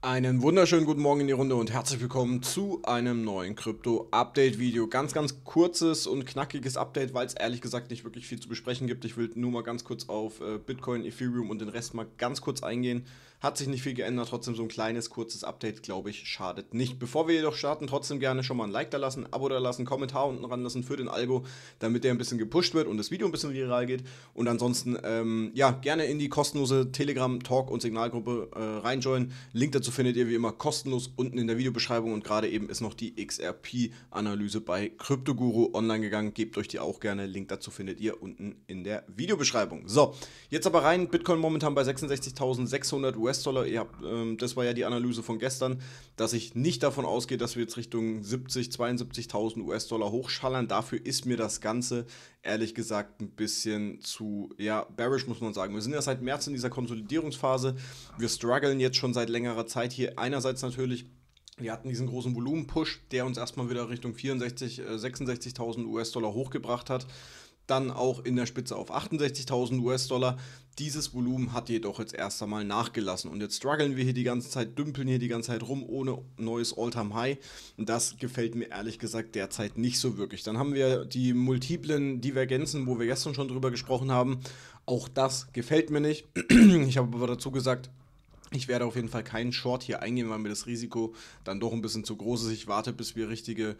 Einen wunderschönen guten Morgen in die Runde und herzlich willkommen zu einem neuen Krypto-Update-Video. Ganz, ganz kurzes und knackiges Update, weil es ehrlich gesagt nicht wirklich viel zu besprechen gibt. Ich will nur mal ganz kurz auf äh, Bitcoin, Ethereum und den Rest mal ganz kurz eingehen. Hat sich nicht viel geändert, trotzdem so ein kleines, kurzes Update, glaube ich, schadet nicht. Bevor wir jedoch starten, trotzdem gerne schon mal ein Like da lassen, ein Abo da lassen, einen Kommentar unten ran lassen für den Algo, damit der ein bisschen gepusht wird und das Video ein bisschen viral geht. Und ansonsten, ähm, ja, gerne in die kostenlose Telegram-Talk- und Signalgruppe äh, reinjoinen. Link dazu Dazu findet ihr wie immer kostenlos unten in der Videobeschreibung und gerade eben ist noch die XRP-Analyse bei Kryptoguru online gegangen. Gebt euch die auch gerne. Link dazu findet ihr unten in der Videobeschreibung. So, jetzt aber rein. Bitcoin momentan bei 66.600 US-Dollar. ähm, das war ja die Analyse von gestern, dass ich nicht davon ausgehe, dass wir jetzt Richtung 70, 72.000 US-Dollar hochschallern. Dafür ist mir das Ganze ehrlich gesagt ein bisschen zu, ja, bearish muss man sagen. Wir sind ja seit März in dieser Konsolidierungsphase. Wir strugglen jetzt schon seit längerer Zeit hier. Einerseits natürlich wir hatten diesen großen Volumen-Push, der uns erstmal wieder Richtung 64, 66.000 äh, US-Dollar hochgebracht hat dann auch in der Spitze auf 68.000 US-Dollar. Dieses Volumen hat jedoch jetzt erst einmal nachgelassen und jetzt strugglen wir hier die ganze Zeit, dümpeln hier die ganze Zeit rum ohne neues all time high und das gefällt mir ehrlich gesagt derzeit nicht so wirklich. Dann haben wir die multiplen Divergenzen, wo wir gestern schon drüber gesprochen haben. Auch das gefällt mir nicht. Ich habe aber dazu gesagt, ich werde auf jeden Fall keinen Short hier eingehen, weil mir das Risiko dann doch ein bisschen zu groß ist. Ich warte, bis wir richtige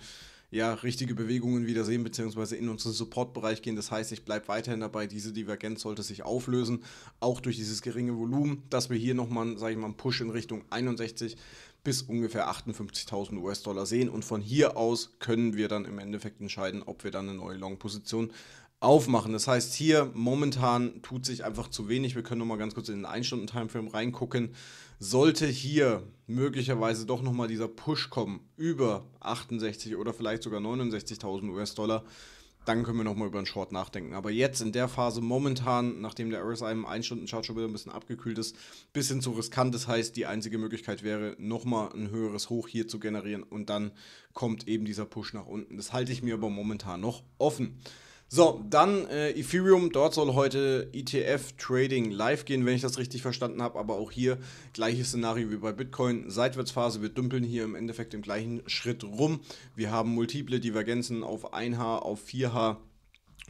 ja, richtige Bewegungen wieder sehen, beziehungsweise in unseren Supportbereich gehen. Das heißt, ich bleibe weiterhin dabei, diese Divergenz sollte sich auflösen, auch durch dieses geringe Volumen, dass wir hier nochmal, sage ich mal, einen Push in Richtung 61 bis ungefähr 58.000 US-Dollar sehen und von hier aus können wir dann im Endeffekt entscheiden, ob wir dann eine neue Long-Position aufmachen. Das heißt, hier momentan tut sich einfach zu wenig. Wir können nochmal ganz kurz in den 1-Stunden-Timeframe reingucken. Sollte hier möglicherweise doch nochmal dieser Push kommen über 68 oder vielleicht sogar 69.000 US-Dollar, dann können wir nochmal über einen Short nachdenken. Aber jetzt in der Phase momentan, nachdem der RSI im 1-Stunden-Chart schon wieder ein bisschen abgekühlt ist, bisschen zu riskant. Das heißt, die einzige Möglichkeit wäre, nochmal ein höheres Hoch hier zu generieren und dann kommt eben dieser Push nach unten. Das halte ich mir aber momentan noch offen. So, dann äh, Ethereum. Dort soll heute ETF-Trading live gehen, wenn ich das richtig verstanden habe. Aber auch hier gleiches Szenario wie bei Bitcoin. Seitwärtsphase. Wir dümpeln hier im Endeffekt im gleichen Schritt rum. Wir haben multiple Divergenzen auf 1H, auf 4H.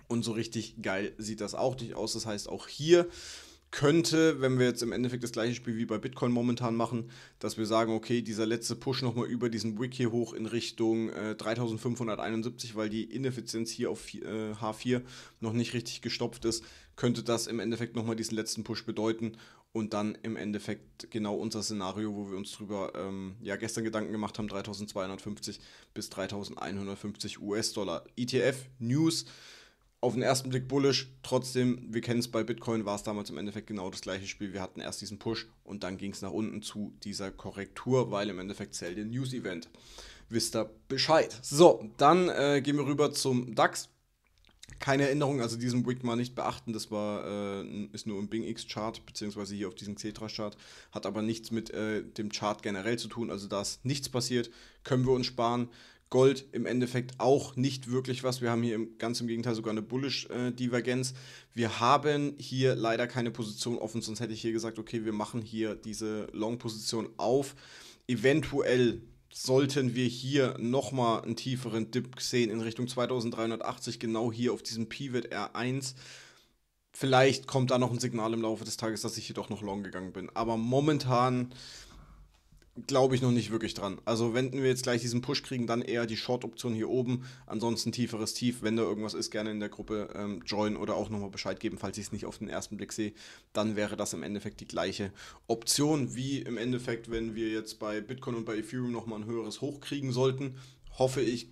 Und so richtig geil sieht das auch nicht aus. Das heißt, auch hier könnte, wenn wir jetzt im Endeffekt das gleiche Spiel wie bei Bitcoin momentan machen, dass wir sagen, okay, dieser letzte Push nochmal über diesen Wick hier hoch in Richtung äh, 3571, weil die Ineffizienz hier auf äh, H4 noch nicht richtig gestopft ist, könnte das im Endeffekt nochmal diesen letzten Push bedeuten und dann im Endeffekt genau unser Szenario, wo wir uns drüber ähm, ja gestern Gedanken gemacht haben, 3250 bis 3150 US-Dollar. ETF News auf den ersten Blick bullish, trotzdem, wir kennen es bei Bitcoin, war es damals im Endeffekt genau das gleiche Spiel. Wir hatten erst diesen Push und dann ging es nach unten zu dieser Korrektur, weil im Endeffekt zählt den News-Event. Wisst ihr Bescheid. So, dann äh, gehen wir rüber zum DAX. Keine Erinnerung, also diesen Wick mal nicht beachten, das war, äh, ist nur im Bing X-Chart, beziehungsweise hier auf diesem Cetra chart hat aber nichts mit äh, dem Chart generell zu tun, also da ist nichts passiert, können wir uns sparen Gold im Endeffekt auch nicht wirklich was. Wir haben hier ganz im Gegenteil sogar eine Bullish-Divergenz. Äh, wir haben hier leider keine Position offen, sonst hätte ich hier gesagt, okay, wir machen hier diese Long-Position auf. Eventuell sollten wir hier nochmal einen tieferen Dip sehen in Richtung 2380, genau hier auf diesem Pivot R1. Vielleicht kommt da noch ein Signal im Laufe des Tages, dass ich hier doch noch long gegangen bin. Aber momentan glaube ich noch nicht wirklich dran. Also wenn wir jetzt gleich diesen Push kriegen, dann eher die Short-Option hier oben. Ansonsten tieferes Tief. Wenn da irgendwas ist, gerne in der Gruppe ähm, join oder auch nochmal Bescheid geben, falls ich es nicht auf den ersten Blick sehe. Dann wäre das im Endeffekt die gleiche Option, wie im Endeffekt, wenn wir jetzt bei Bitcoin und bei Ethereum nochmal ein höheres Hoch kriegen sollten. Hoffe ich,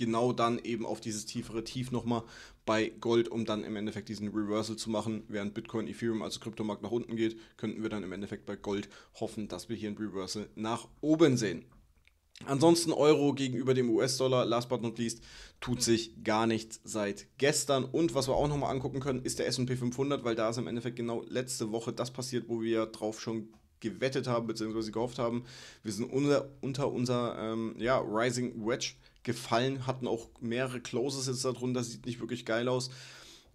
genau dann eben auf dieses tiefere Tief nochmal bei Gold, um dann im Endeffekt diesen Reversal zu machen. Während Bitcoin, Ethereum, also Kryptomarkt nach unten geht, könnten wir dann im Endeffekt bei Gold hoffen, dass wir hier ein Reversal nach oben sehen. Ansonsten Euro gegenüber dem US-Dollar, last but not least, tut sich gar nichts seit gestern. Und was wir auch nochmal angucken können, ist der SP 500, weil da ist im Endeffekt genau letzte Woche das passiert, wo wir drauf schon gewettet haben, bzw. gehofft haben. Wir sind unter, unter unser ähm, ja, Rising Wedge gefallen, hatten auch mehrere Closes jetzt darunter, sieht nicht wirklich geil aus.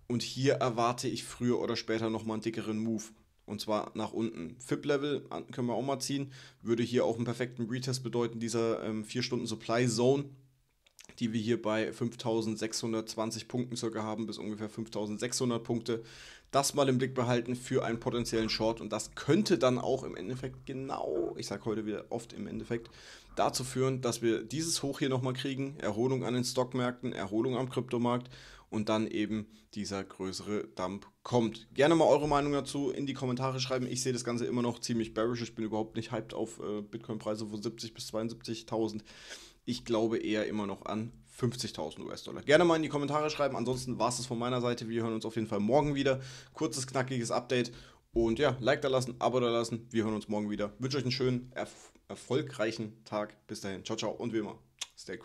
Und hier erwarte ich früher oder später nochmal einen dickeren Move. Und zwar nach unten. FIP-Level können wir auch mal ziehen. Würde hier auch einen perfekten Retest bedeuten, dieser 4-Stunden-Supply-Zone. Ähm, die wir hier bei 5620 Punkten circa haben, bis ungefähr 5600 Punkte. Das mal im Blick behalten für einen potenziellen Short und das könnte dann auch im Endeffekt genau, ich sage heute wieder oft im Endeffekt, dazu führen, dass wir dieses Hoch hier nochmal kriegen, Erholung an den Stockmärkten, Erholung am Kryptomarkt und dann eben dieser größere Dump kommt. Gerne mal eure Meinung dazu in die Kommentare schreiben. Ich sehe das Ganze immer noch ziemlich bearish. Ich bin überhaupt nicht hyped auf äh, Bitcoin-Preise von 70 bis 72.000. Ich glaube eher immer noch an 50.000 US-Dollar. Gerne mal in die Kommentare schreiben. Ansonsten war es das von meiner Seite. Wir hören uns auf jeden Fall morgen wieder. Kurzes, knackiges Update. Und ja, Like da lassen, Abo da lassen. Wir hören uns morgen wieder. Wünsche euch einen schönen, erf erfolgreichen Tag. Bis dahin. Ciao, ciao. Und wie immer, stay cool.